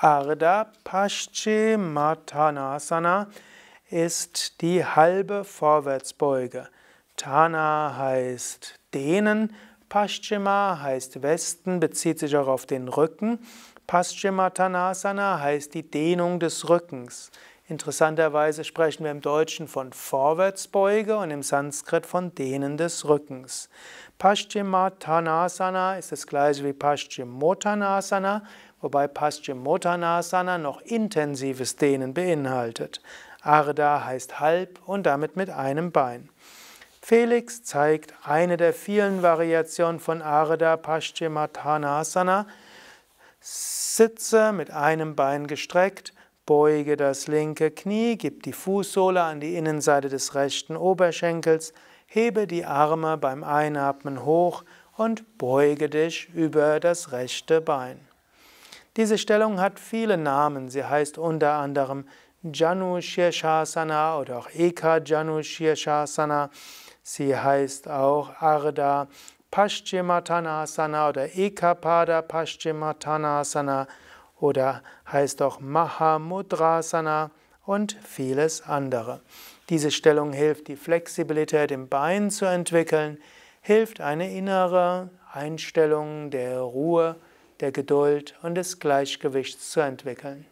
Ardha Paschimottanasana ist die halbe Vorwärtsbeuge. Tana heißt dehnen, Paschima heißt Westen, bezieht sich auch auf den Rücken. Paschimottanasana heißt die Dehnung des Rückens. Interessanterweise sprechen wir im Deutschen von Vorwärtsbeuge und im Sanskrit von Dehnen des Rückens. Paschimottanasana ist das gleiche wie Paschimottanasana, wobei Paschimottanasana noch intensives Dehnen beinhaltet. Arda heißt halb und damit mit einem Bein. Felix zeigt eine der vielen Variationen von Arda Paschimottanasana. Sitze mit einem Bein gestreckt, Beuge das linke Knie, gib die Fußsohle an die Innenseite des rechten Oberschenkels, hebe die Arme beim Einatmen hoch und beuge dich über das rechte Bein. Diese Stellung hat viele Namen. Sie heißt unter anderem Janu Shirshasana oder auch Eka Janu Shirshasana. Sie heißt auch Arda Paschimatanasana oder Ekapada Paschimatanasana oder heißt auch Mahamudrasana und vieles andere. Diese Stellung hilft, die Flexibilität im Bein zu entwickeln, hilft eine innere Einstellung der Ruhe, der Geduld und des Gleichgewichts zu entwickeln.